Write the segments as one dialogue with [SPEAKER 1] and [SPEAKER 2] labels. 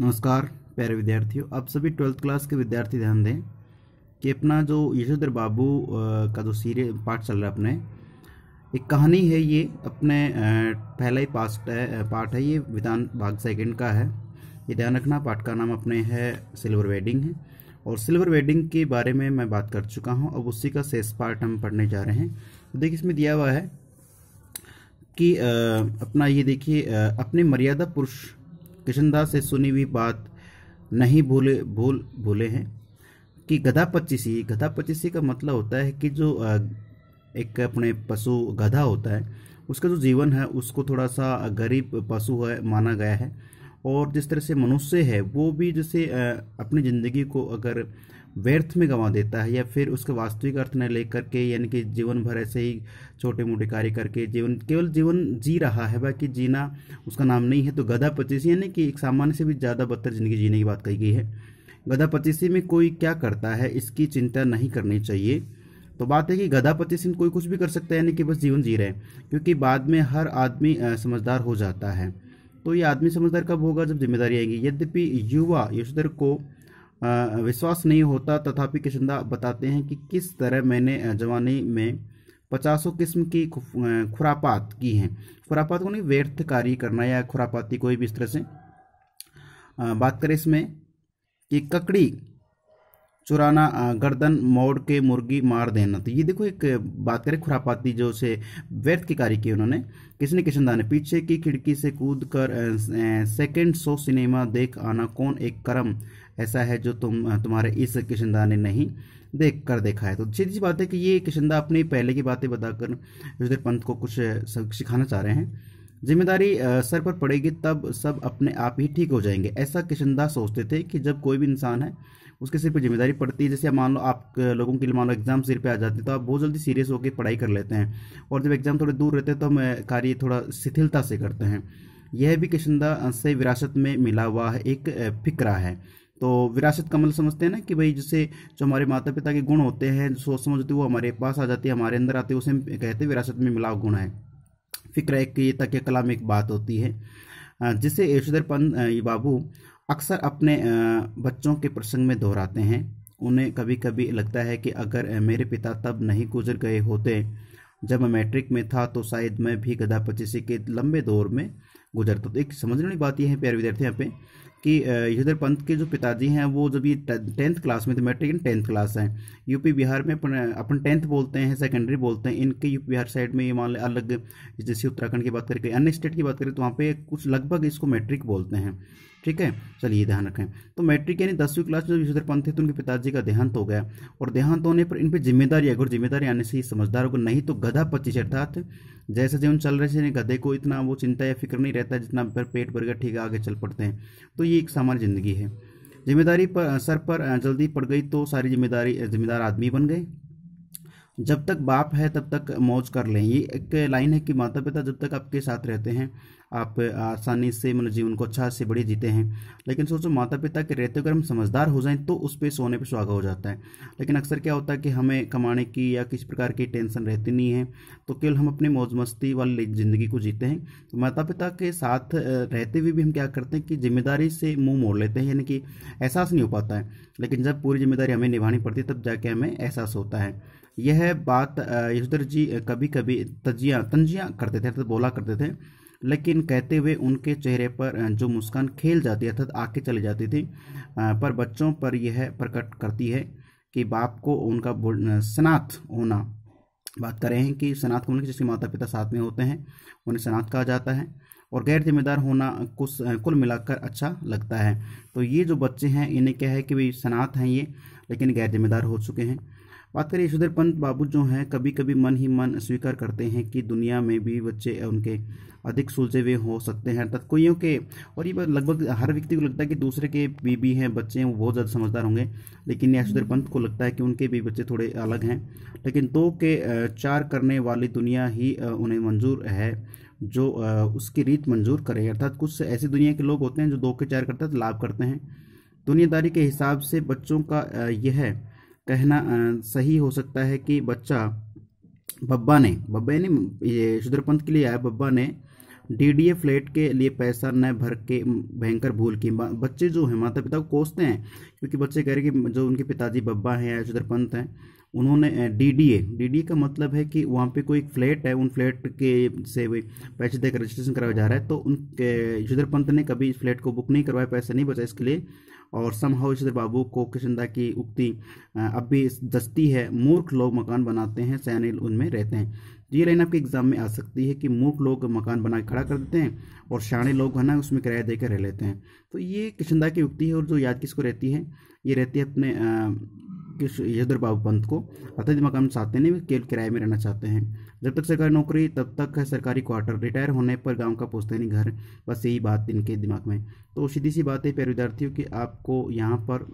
[SPEAKER 1] नमस्कार प्यारे विद्यार्थियों आप सभी ट्वेल्थ क्लास के विद्यार्थी ध्यान दें कि अपना जो यशोधर बाबू का जो सीरियल पार्ट चल रहा है अपने एक कहानी है ये अपने पहला ही पास्ट है पार्ट है ये विधान भाग सेकंड का है ये ध्यान रखना पार्ट का नाम अपने है सिल्वर वेडिंग है और सिल्वर वेडिंग के बारे में मैं बात कर चुका हूँ अब उसी का शेष पार्ट हम पढ़ने जा रहे हैं तो देखिए इसमें दिया हुआ है कि अपना ये देखिए अपने मर्यादा पुरुष किशनदास से सुनी हुई बात नहीं भूले भूल भूले हैं कि गधा पच्चीसी गधा पच्चीसी का मतलब होता है कि जो एक अपने पशु गधा होता है उसका जो जीवन है उसको थोड़ा सा गरीब पशु है माना गया है और जिस तरह से मनुष्य है वो भी जैसे अपनी ज़िंदगी को अगर व्यर्थ में गंवा देता है या फिर उसके वास्तविक अर्थ न ले करके यानी कि जीवन भर ऐसे ही छोटे मोटे कार्य करके जीवन केवल जीवन जी रहा है बाकी जीना उसका नाम नहीं है तो गधा पच्चीस यानी कि एक सामान्य से भी ज़्यादा बदतर ज़िंदगी जीने की बात कही गई है गधा पचीसी में कोई क्या करता है इसकी चिंता नहीं करनी चाहिए तो बात है कि गधा पतिसिन कोई कुछ भी कर सकता है यानी कि बस जीवन जी रहे हैं क्योंकि बाद में हर आदमी समझदार हो जाता है तो ये आदमी समझदार कब होगा जब जिम्मेदारी आएगी यद्यपि युवा यशोधर को विश्वास नहीं होता तथापि किशनदा बताते हैं कि किस तरह मैंने जवानी में पचासों किस्म की खुरापात की हैं खुरापात को नहीं व्यर्थ कार्य करना या खुरापाती कोई भी इस तरह से बात करें इसमें कि ककड़ी चुराना गर्दन मोड़ के मुर्गी मार देना तो ये देखो एक बात करें खुरापाती जो से व्यर्थ की कार्य की उन्होंने किसने किशनदा ने पीछे की खिड़की से कूद कर सेकेंड शो सिनेमा देख आना कौन एक कर्म ऐसा है जो तुम तुम्हारे इस किशनदा ने नहीं देख कर देखा है तो सीधी सी बात है कि ये किशनदा अपनी पहले की बातें बताकर युद्ध पंत को कुछ सिखाना चाह रहे हैं जिम्मेदारी सर पर पड़ेगी तब सब अपने आप ही ठीक हो जाएंगे ऐसा किशनदास सोचते थे कि जब कोई भी इंसान है उसके सिर पर जिम्मेदारी पड़ती है जैसे मान लो आप लोगों के लिए मान लो एग्जाम सिर पे आ जाते हैं तो आप बहुत जल्दी सीरियस होकर पढ़ाई कर लेते हैं और जब एग्जाम थोड़े दूर रहते हैं तो हम कार्य थोड़ा शिथिलता से करते हैं यह भी किशनदा से विरासत में मिला हुआ है एक फिक्रा है तो विरासत कमल मतलब समझते हैं ना कि भाई जैसे जो हमारे माता पिता के गुण होते हैं सोच समझ होती है वो हमारे पास आ जाती है हमारे अंदर आती है उसे कहते हैं विरासत में मिला गुण है फ़िक्र एक ये तक कलाम एक बात होती है जिसे यशोधर पंत बाबू अक्सर अपने बच्चों के प्रसंग में दोहराते हैं उन्हें कभी कभी लगता है कि अगर मेरे पिता तब नहीं गुजर गए होते जब मैं मैट्रिक में था तो शायद मैं भी गदापची से के लंबे दौर में गुजर तो एक समझने वाली बात यह है प्यारे विद्यार्थी यहाँ पे कि यशोधर पंत के जो पिताजी हैं वो जब ये टेंथ क्लास में थे मैट्रिक टेंथ क्लास हैं यूपी बिहार में अपन अपन टेंथ बोलते हैं सेकेंडरी बोलते हैं इनके यूपी बिहार साइड में ये मान लें अलग जैसे उत्तराखंड की बात करके अन्य स्टेट की बात करें तो वहाँ पे कुछ लगभग इसको मैट्रिक बोलते हैं ठीक है चलिए ध्यान रखें तो मैट्रिक यानी दसवीं क्लास में जो विश्वधर पंत थे तो उनके पिताजी का देहांत हो गया और देहांत होने पर इन पर जिम्मेदारी अगर जिम्मेदारी आने से ही समझदार होगा नहीं तो गधा पच्चीस अर्थात जैसे जीवन चल रहे थे गधे को इतना वो चिंता या फिक्र नहीं रहता जितना पर पेट भर गया ठीक है आगे चल पड़ते हैं तो ये एक सामान्य जिंदगी है जिम्मेदारी पर सर पर जल्दी पड़ गई तो सारी जिम्मेदारी जिम्मेदार आदमी बन गए जब तक बाप है तब तक मौज कर लें ये एक लाइन है कि माता पिता जब तक आपके साथ रहते हैं आप आसानी से मतलब जीवन को अच्छा से बढ़िया जीते हैं लेकिन सोचो माता पिता के रहते अगर हम समझदार हो जाएं तो उस पर सोने पर सुहागा हो जाता है लेकिन अक्सर क्या होता है कि हमें कमाने की या किसी प्रकार की टेंशन रहती नहीं है तो केवल हम अपनी मौज मस्ती वाली ज़िंदगी को जीते हैं तो माता पिता के साथ रहते हुए भी हम क्या करते हैं कि जिम्मेदारी से मुँह मोड़ लेते हैं यानी कि एहसास नहीं हो पाता है लेकिन जब पूरी जिम्मेदारी हमें निभानी पड़ती है तब जाके हमें एहसास होता है यह बात यशोधर जी कभी कभी तजिया तंजियाँ करते थे अर्थात तो बोला करते थे लेकिन कहते हुए उनके चेहरे पर जो मुस्कान खेल जाती है अर्थात आके चली जाती थी पर बच्चों पर यह प्रकट करती है कि बाप को उनका स्नात होना बात करें हैं कि सनात को जिसके माता पिता साथ में होते हैं उन्हें स्नात कहा जाता है और गैर जिम्मेदार होना कुछ कुल मिलाकर अच्छा लगता है तो ये जो बच्चे हैं इन्हें क्या है कि भाई सनात हैं ये लेकिन गैर जिम्मेदार हो चुके हैं बात करें यशोधर पंत बाबू जो हैं कभी कभी मन ही मन स्वीकार करते हैं कि दुनिया में भी बच्चे उनके अधिक सुलझे हुए हो सकते हैं अर्थात कोइयों के और ये लगभग हर व्यक्ति को लगता है कि दूसरे के बीबी हैं बच्चे हैं वो बहुत ज़्यादा समझदार होंगे लेकिन यशोधर पंत को लगता है कि उनके भी बच्चे थोड़े अलग हैं लेकिन दो के चार करने वाली दुनिया ही उन्हें मंजूर है जो उसकी रीत मंजूर करे अर्थात कुछ ऐसी दुनिया के लोग होते हैं जो दो के चार करते हैं लाभ करते हैं दुनियादारी के हिसाब से बच्चों का यह है कहना सही हो सकता है कि बच्चा बब्बा ने बब्बा यानी ये पंथ के लिए आया बब्बा ने डी डी ए फ्लैट के लिए पैसा न भर के भयंकर भूल की बच्चे जो हैं माता पिता को कोसते हैं क्योंकि बच्चे कह रहे कि जो उनके पिताजी बब्बा हैं या पंथ हैं उन्होंने डीडीए डीडीए का मतलब है कि वहाँ पे कोई फ्लैट है उन फ्लैट के से वे पैसे देकर रजिस्ट्रेशन कराया जा रहा है तो उन यशोधर पंत ने कभी इस फ्लैट को बुक नहीं करवाया पैसे नहीं बचा इसके लिए और समहाउ यशोधर बाबू को किशनदा की उक्ति अब भी दस्ती है मूर्ख लोग मकान बनाते हैं सयाने उनमें रहते हैं तो ये लाइन आपके एग्जाम में आ सकती है कि मूर्ख लोग मकान बना के खड़ा कर देते हैं और शाणे लोग है ना उसमें किराया देकर रह लेते हैं तो ये किशनदा की उक्ति है और जो याद किसको रहती है ये रहती है अपने बाबू पंत को अत्यधिक मकान चाहते नहीं केवल किराए में रहना चाहते हैं जब तक सरकारी नौकरी तब तक है सरकारी क्वार्टर रिटायर होने पर गांव का पूछते नहीं घर बस यही बात इनके दिमाग में तो सीधी सी बात है प्यारे विद्यार्थियों कि आपको यहाँ पर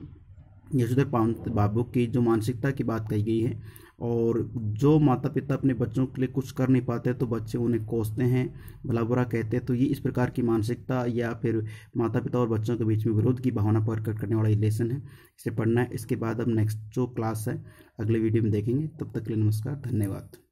[SPEAKER 1] यशोधर पावंत बाबू की जो मानसिकता की बात कही गई है और जो माता पिता अपने बच्चों के लिए कुछ कर नहीं पाते तो बच्चे उन्हें कोसते हैं भला बुरा कहते हैं तो ये इस प्रकार की मानसिकता या फिर माता पिता और बच्चों के बीच में विरोध की भावना प्रकट करने वाला ये लेसन है इसे पढ़ना है इसके बाद अब नेक्स्ट जो क्लास है अगले वीडियो में देखेंगे तब तक के लिए नमस्कार धन्यवाद